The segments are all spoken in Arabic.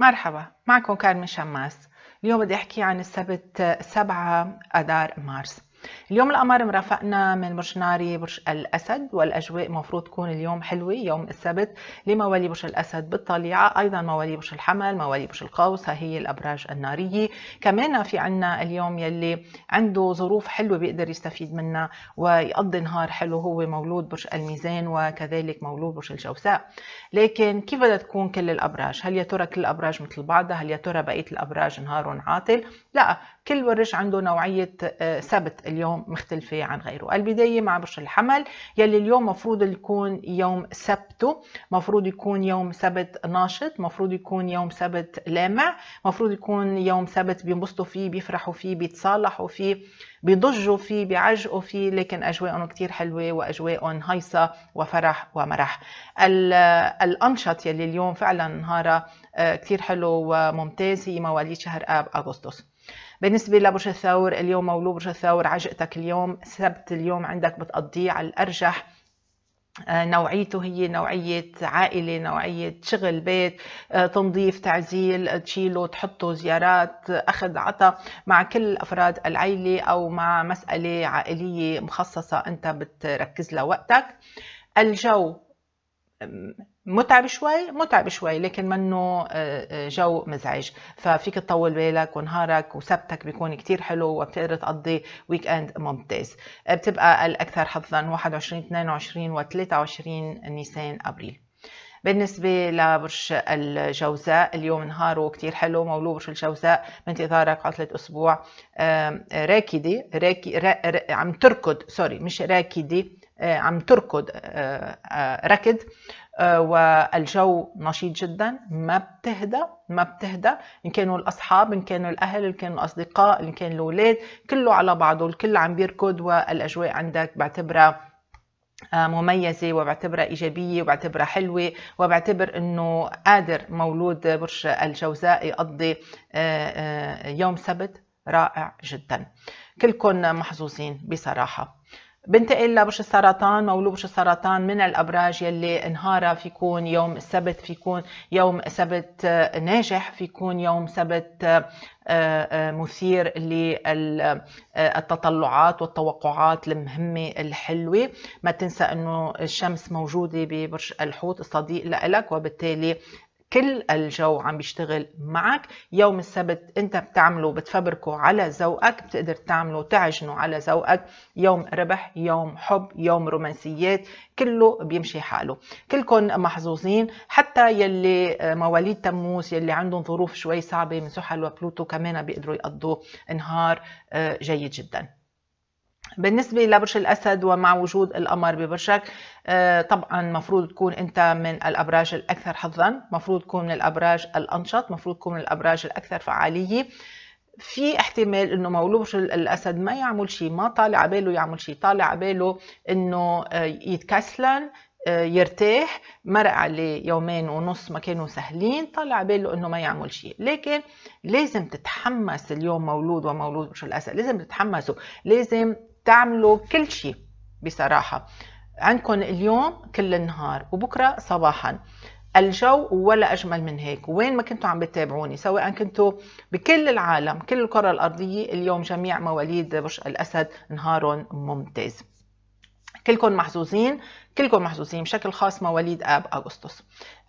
مرحبا معكم كارمن شماس اليوم بدي احكي عن السبت 7 اذار مارس اليوم القمر مرافقنا من برج ناري برج الأسد والأجواء مفروض تكون اليوم حلوة يوم السبت لموالي برج الأسد بالطليعة أيضا موالي برج الحمل موالي برج القوس هي الأبراج النارية كمان في عنا اليوم يلي عنده ظروف حلوة بيقدر يستفيد منها ويقضي نهار حلو هو مولود برج الميزان وكذلك مولود برج الجوزاء لكن كيف بدها تكون كل الأبراج هل يا ترى كل الأبراج مثل بعضها هل يا ترى بقية الأبراج نهار عاطل لا كل ورش عنده نوعية سبت آه، اليوم مختلفة عن غيره البداية مع برج الحمل يلي اليوم مفروض يكون يوم سبته مفروض يكون يوم سبت ناشط مفروض يكون يوم سبت لامع مفروض يكون يوم سبت بينبسطوا فيه بيفرحوا فيه بيتصالحوا فيه بيضجوا فيه بيعجقوا فيه لكن أجواءهم كتير حلوة وأجواءهم هيصة وفرح ومرح الأنشط يلي اليوم فعلا نهارها آه، كتير حلو وممتاز هي مواليد شهر آب أغسطس بالنسبة لبرج الثور اليوم مولود برج الثور عجقتك اليوم سبت اليوم عندك بتقضيه على الأرجح آه، نوعيته هي نوعية عائلة نوعية شغل بيت آه، تنظيف تعزيل تشيله تحطه زيارات أخذ عطا مع كل أفراد العيلة أو مع مسألة عائلية مخصصة أنت بتركز لها وقتك الجو متعب شوي متعب شوي لكن منه آه، آه، جو مزعج ففيك تطول بالك ونهارك وسبتك بيكون كتير حلو وبتقدر تقضي ويك اند ممتاز آه، بتبقى الاكثر حظا 21 22 و 23 نيسان ابريل بالنسبة لبرج الجوزاء اليوم نهاره كتير حلو مولود برج الجوزاء بانتظارك عطلة أسبوع راكدة راكي را را عم تركض سوري مش راكدة عم تركض ركض آه، والجو نشيط جدا ما بتهدى ما بتهدى ان كانوا الاصحاب ان كانوا الاهل ان كانوا الاصدقاء ان كانوا الاولاد كله على بعضه الكل عم بيركض والاجواء عندك بعتبرها آه، مميزة وبعتبرها إيجابية وبعتبرها حلوة وبعتبر أنه قادر مولود برج الجوزاء يقضي آه، يوم سبت رائع جدا كلكم محظوظين بصراحة بنتقل لبرج السرطان مولود برج السرطان من الابراج يلي نهارها فيكون يوم السبت فيكون يوم سبت ناجح فيكون يوم سبت آه، آه، آه، مثير للتطلعات والتوقعات المهمة الحلوة ما تنسى أنه الشمس موجودة ببرج الحوت الصديق لك وبالتالي كل الجو عم بيشتغل معك يوم السبت انت بتعمله بتفبركه على ذوقك بتقدر تعمله تعجنه على ذوقك يوم ربح يوم حب يوم رومانسيات كله بيمشي حاله كلكم محظوظين حتى يلي آه، مواليد تموز يلي عندهم ظروف شوي صعبه من سحل وبلوتو كمان بيقدروا يقضوا نهار آه، جيد جدا بالنسبة لبرج الأسد ومع وجود القمر ببرجك آه، طبعا مفروض تكون أنت من الأبراج الأكثر حظا مفروض تكون من الأبراج الأنشط مفروض تكون من الأبراج الأكثر فعالية في احتمال انه مولود الاسد ما يعمل شيء ما طالع باله يعمل شيء طالع باله انه آه، يتكسلن آه، يرتاح مرق عليه يومين ونص ما كانوا سهلين طالع باله انه ما يعمل شيء لكن لازم تتحمس اليوم مولود ومولود برج الاسد لازم تتحمسوا لازم تعملوا كل شيء بصراحة عندكم اليوم كل النهار وبكرة صباحا الجو ولا أجمل من هيك وين ما كنتوا عم بتتابعوني سواء كنتوا بكل العالم كل الكرة الأرضية اليوم جميع مواليد برج الأسد نهارهم ممتاز كلكم محظوظين كلكم محظوظين بشكل خاص مواليد اب اغسطس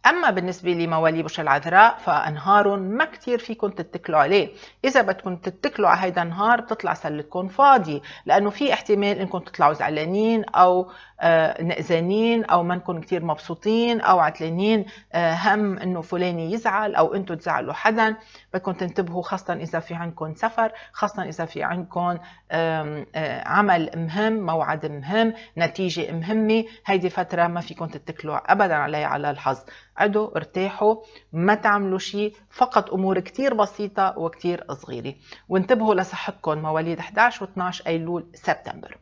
أما بالنسبة لموالي بوش العذراء فأنهار ما كتير فيكم تتكلوا عليه إذا بدكم تتكلوا على هيدا النهار بتطلع سلتكم فاضي لأنه في احتمال إنكم تطلعوا زعلانين أو آه، نقزانين أو منكم كتير مبسوطين أو عتلانين آه، هم إنه فلان يزعل أو أنتم تزعلوا حدا بدكم تنتبهوا خاصة إذا في عندكم سفر خاصة إذا في عندكم آه، عمل مهم موعد مهم نتيجة مهمة هيدي فترة ما فيكم تتكلوا أبدا عليها على الحظ اقعدوا ارتاحوا ما تعملوا شيء فقط امور كتير بسيطه وكتير صغيره وانتبهوا لصحتكم مواليد 11 و12 ايلول سبتمبر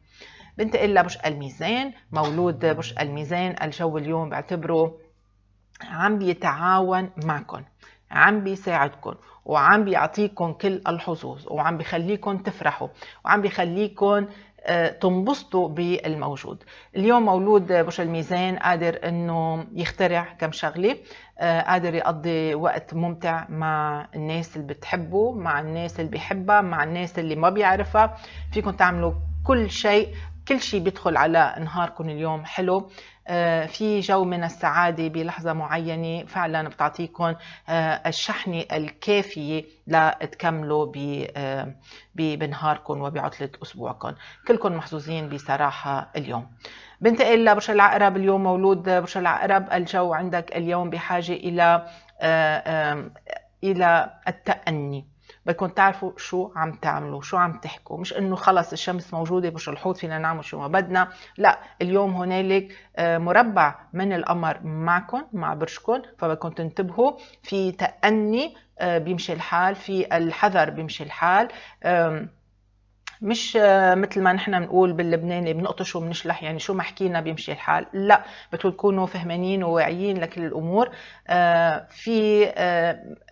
بنتقل لبرج الميزان مولود برج الميزان الجو اليوم بعتبره عم بيتعاون معكم عم بيساعدكم وعم بيعطيكم كل الحظوظ وعم بيخليكم تفرحوا وعم بيخليكم آه، تنبسطوا بالموجود اليوم مولود برج الميزان قادر انه يخترع كم شغله آه، قادر يقضي وقت ممتع مع الناس اللي بتحبه مع الناس اللي بيحبها مع الناس اللي ما بيعرفها فيكم تعملوا كل شيء كل شيء بيدخل على نهاركم اليوم حلو آه، في جو من السعادة بلحظة معينة فعلا بتعطيكم آه، الشحنة الكافية لتكملوا آه، بنهاركم وبعطلة أسبوعكم كلكم محظوظين بصراحة اليوم بنتقل لبرج العقرب اليوم مولود برج العقرب الجو عندك اليوم بحاجة إلى إلى التأني بدكم تعرفوا شو عم تعملوا شو عم تحكوا مش انه خلص الشمس موجوده مش الحوض فينا نعمل شو ما بدنا لا اليوم هنالك آه، مربع من القمر معكم مع برجكم فبدكم تنتبهوا في تأني آه، بيمشي الحال في الحذر بيمشي الحال مش آه، مثل ما نحن بنقول باللبناني بنقطش وبنشلح يعني شو ما حكينا بيمشي الحال لا بدكم تكونوا فهمانين وواعيين لكل الامور في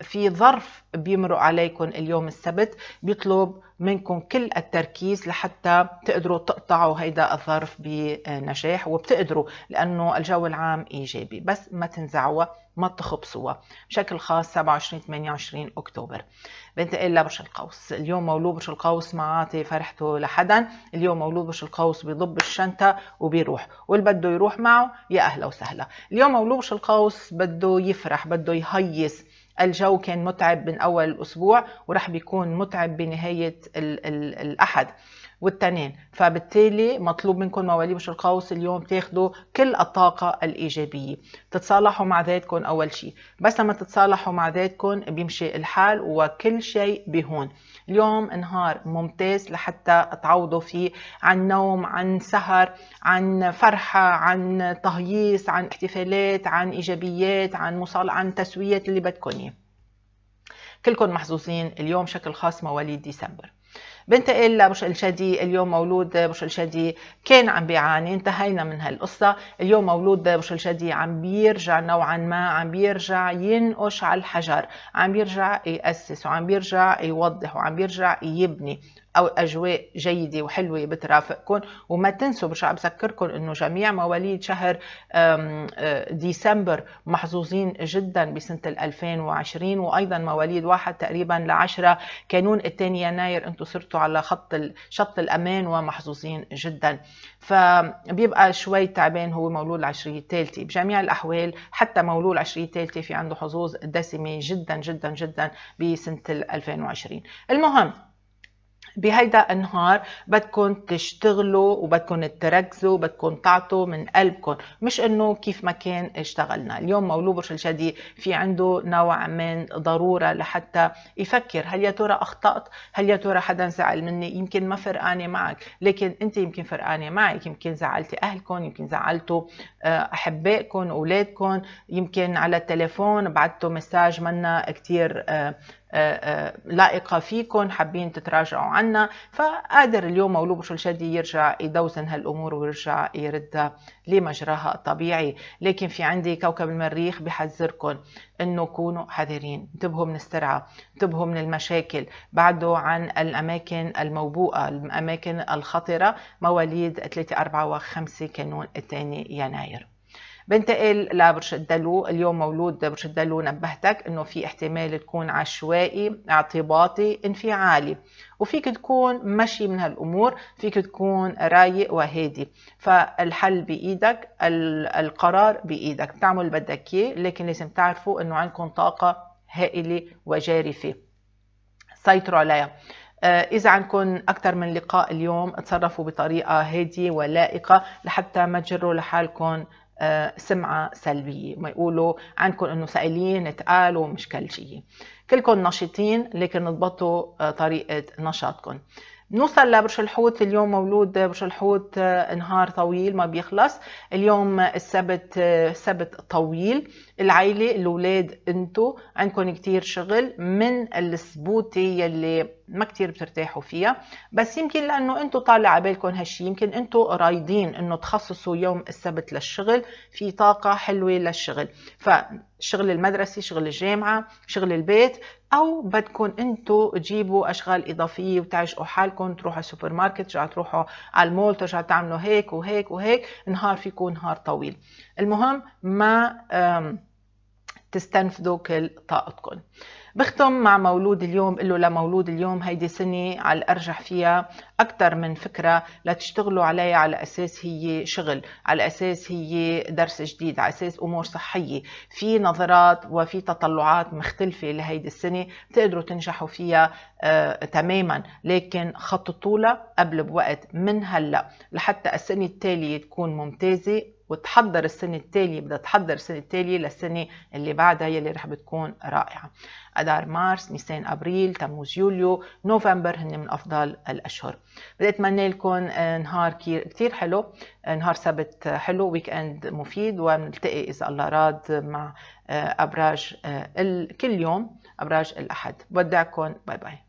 في ظرف بيمرق عليكم اليوم السبت بيطلب منكم كل التركيز لحتى تقدروا تقطعوا هيدا الظرف بنجاح وبتقدروا لانه الجو العام ايجابي بس ما تنزعوا ما تخبصوها بشكل خاص 27 28 اكتوبر بنتقل إيه لبرج القوس اليوم مولود برش القوس ما عاطي فرحته لحدا اليوم مولود برش القوس بيضب الشنطه وبيروح واللي بده يروح معه يا اهلا وسهلا اليوم مولود برش القوس بده يفرح بده يهيص الجو كان متعب من أول الأسبوع وراح بيكون متعب بنهاية الـ الـ الأحد والتنين فبالتالي مطلوب منكم مواليد القوس اليوم تاخدوا كل الطاقة الإيجابية تتصالحوا مع ذاتكم أول شيء بس لما تتصالحوا مع ذاتكم بيمشي الحال وكل شيء بهون اليوم نهار ممتاز لحتى تعوضوا فيه عن نوم عن سهر عن فرحة عن تهييص عن احتفالات عن إيجابيات عن مصال عن تسويات اللي بدكم كلكم محظوظين اليوم شكل خاص مواليد ديسمبر بنت إلا مش الشادي اليوم مولود مش الشادي كان عم بيعاني انتهينا من هالقصة اليوم مولود مش الشادي عم بيرجع نوعا ما عم بيرجع ينقش على الحجر عم بيرجع يأسس وعم بيرجع يوضح وعم بيرجع يبني أو أجواء جيدة وحلوة بترافقكم وما تنسوا برجع بذكركم أنه جميع مواليد شهر آه، ديسمبر محظوظين جدا بسنة 2020 وأيضا مواليد واحد تقريبا ل 10 كانون الثاني يناير أنتم صرتوا على خط شط الأمان ومحظوظين جدا فبيبقى شوي تعبان هو مولود العشرية الثالثة بجميع الأحوال حتى مولود العشرية الثالثة في عنده حظوظ دسمة جدا جدا جدا بسنة 2020 المهم بهيدا النهار بدكم تشتغلوا وبدكم تركزوا وبدكم تعطوا من قلبكم مش انه كيف ما كان اشتغلنا اليوم مولود برج الجدي في عنده نوع من ضرورة لحتى يفكر هل يا ترى اخطأت هل يا ترى حدا زعل مني يمكن ما فرقانة معك لكن انت يمكن فرقانة معك يمكن زعلتي اهلكم يمكن زعلتوا آه، احبائكم اولادكم يمكن على التليفون بعتوا مساج منا كثير آه، آه، آه، لائقه فيكم حابين تتراجعوا عنا فقادر اليوم مولود الشادي يرجع يدوزن هالامور ويرجع يردها لمجراها الطبيعي لكن في عندي كوكب المريخ بحذركم انه كونوا حذرين انتبهوا من السرعه انتبهوا من المشاكل بعدوا عن الاماكن الموبوءه الاماكن الخطره مواليد 3 4 و5 كانون الثاني يناير بنتقل لبرج الدلو اليوم مولود برج الدلو نبهتك انه في احتمال تكون عشوائي اعتباطي انفعالي وفيك تكون ماشي من هالامور فيك تكون رايق وهادي فالحل بايدك القرار بايدك بتعمل اللي بدك اياه لكن لازم تعرفوا انه عندكم طاقه هائله وجارفه سيطروا عليها آه، إذا عندكم أكثر من لقاء اليوم تصرفوا بطريقة هادية ولائقة لحتى ما تجروا لحالكم آه، سمعة سلبية ما يقولوا عندكم انه سائلين تقالوا مش كل شيء كلكم نشيطين لكن نضبطوا آه، طريقة نشاطكم نوصل لبرج الحوت اليوم مولود برج الحوت آه، نهار طويل ما بيخلص اليوم السبت سبت طويل العيلة الأولاد انتو عندكم كتير شغل من السبوتي يلي ما كتير بترتاحوا فيها بس يمكن لانه انتم طالع على بالكم هالشي يمكن انتم رايدين انه تخصصوا يوم السبت للشغل في طاقه حلوه للشغل فشغل المدرسه شغل الجامعه شغل البيت او بدكم انتم تجيبوا اشغال اضافيه وتعشقوا حالكم تروحوا على السوبر ماركت ترجعوا تروحوا على المول ترجعوا تعملوا هيك وهيك وهيك نهار فيكون نهار طويل المهم ما تستنفذوا كل طاقتكم بختم مع مولود اليوم بقول له لمولود اليوم هيدي سنة على الأرجح فيها أكثر من فكرة لتشتغلوا عليها على أساس هي شغل على أساس هي درس جديد على أساس أمور صحية في نظرات وفي تطلعات مختلفة لهيدي السنة تقدروا تنجحوا فيها آه، تماما لكن خططوا لها قبل بوقت من هلا لحتى السنة التالية تكون ممتازة وتحضر السنة التالية بدها تحضر السنة التالية للسنة اللي بعدها يلي رح بتكون رائعة أدار مارس نيسان أبريل تموز يوليو نوفمبر هن من أفضل الأشهر بدي أتمنى لكم آه، نهار كتير حلو آه، نهار سبت حلو ويك أند مفيد ونلتقي إذا الله راد مع آه، أبراج كل يوم أبراج الأحد بودعكم باي باي